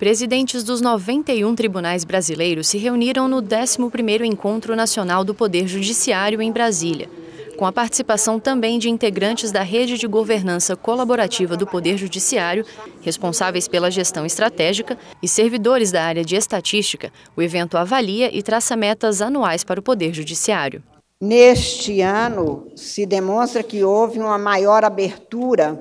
Presidentes dos 91 tribunais brasileiros se reuniram no 11º Encontro Nacional do Poder Judiciário em Brasília, com a participação também de integrantes da Rede de Governança Colaborativa do Poder Judiciário, responsáveis pela gestão estratégica, e servidores da área de estatística, o evento avalia e traça metas anuais para o Poder Judiciário. Neste ano, se demonstra que houve uma maior abertura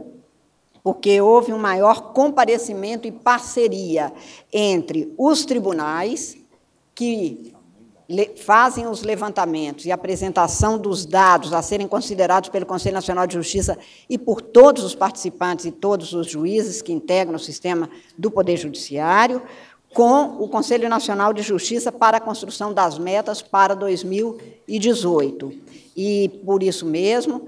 porque houve um maior comparecimento e parceria entre os tribunais que fazem os levantamentos e apresentação dos dados a serem considerados pelo Conselho Nacional de Justiça e por todos os participantes e todos os juízes que integram o sistema do Poder Judiciário, com o Conselho Nacional de Justiça para a construção das metas para 2018. E por isso mesmo,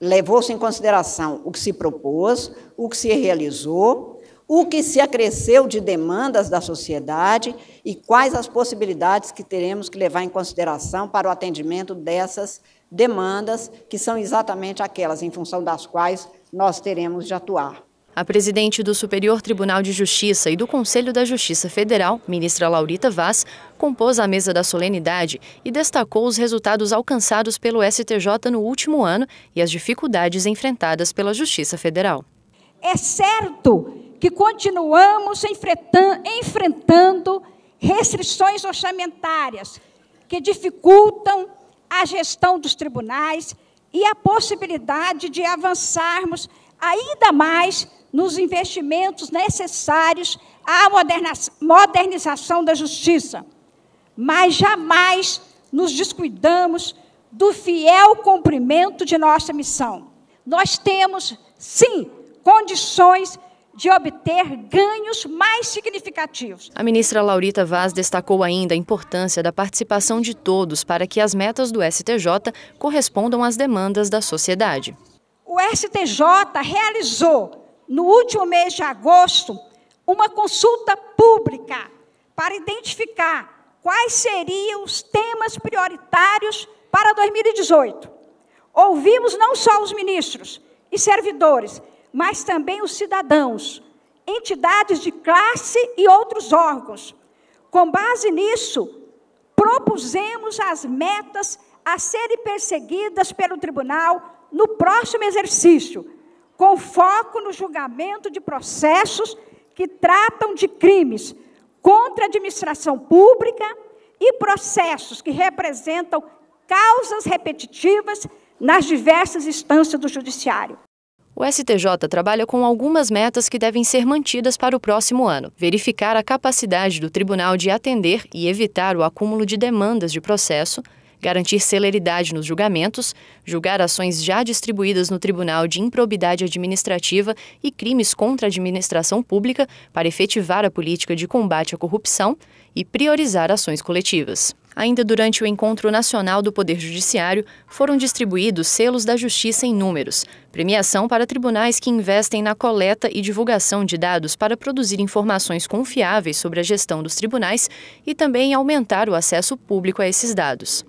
levou-se em consideração o que se propôs, o que se realizou, o que se acresceu de demandas da sociedade e quais as possibilidades que teremos que levar em consideração para o atendimento dessas demandas, que são exatamente aquelas em função das quais nós teremos de atuar. A presidente do Superior Tribunal de Justiça e do Conselho da Justiça Federal, ministra Laurita Vaz, compôs a mesa da solenidade e destacou os resultados alcançados pelo STJ no último ano e as dificuldades enfrentadas pela Justiça Federal. É certo que continuamos enfrentando restrições orçamentárias que dificultam a gestão dos tribunais e a possibilidade de avançarmos ainda mais nos investimentos necessários à modernização da justiça, mas jamais nos descuidamos do fiel cumprimento de nossa missão. Nós temos, sim, condições de obter ganhos mais significativos. A ministra Laurita Vaz destacou ainda a importância da participação de todos para que as metas do STJ correspondam às demandas da sociedade. O STJ realizou no último mês de agosto, uma consulta pública para identificar quais seriam os temas prioritários para 2018. Ouvimos não só os ministros e servidores, mas também os cidadãos, entidades de classe e outros órgãos. Com base nisso, propusemos as metas a serem perseguidas pelo tribunal no próximo exercício com foco no julgamento de processos que tratam de crimes contra a administração pública e processos que representam causas repetitivas nas diversas instâncias do Judiciário. O STJ trabalha com algumas metas que devem ser mantidas para o próximo ano. Verificar a capacidade do tribunal de atender e evitar o acúmulo de demandas de processo, garantir celeridade nos julgamentos, julgar ações já distribuídas no Tribunal de Improbidade Administrativa e crimes contra a administração pública para efetivar a política de combate à corrupção e priorizar ações coletivas. Ainda durante o Encontro Nacional do Poder Judiciário, foram distribuídos selos da Justiça em Números, premiação para tribunais que investem na coleta e divulgação de dados para produzir informações confiáveis sobre a gestão dos tribunais e também aumentar o acesso público a esses dados.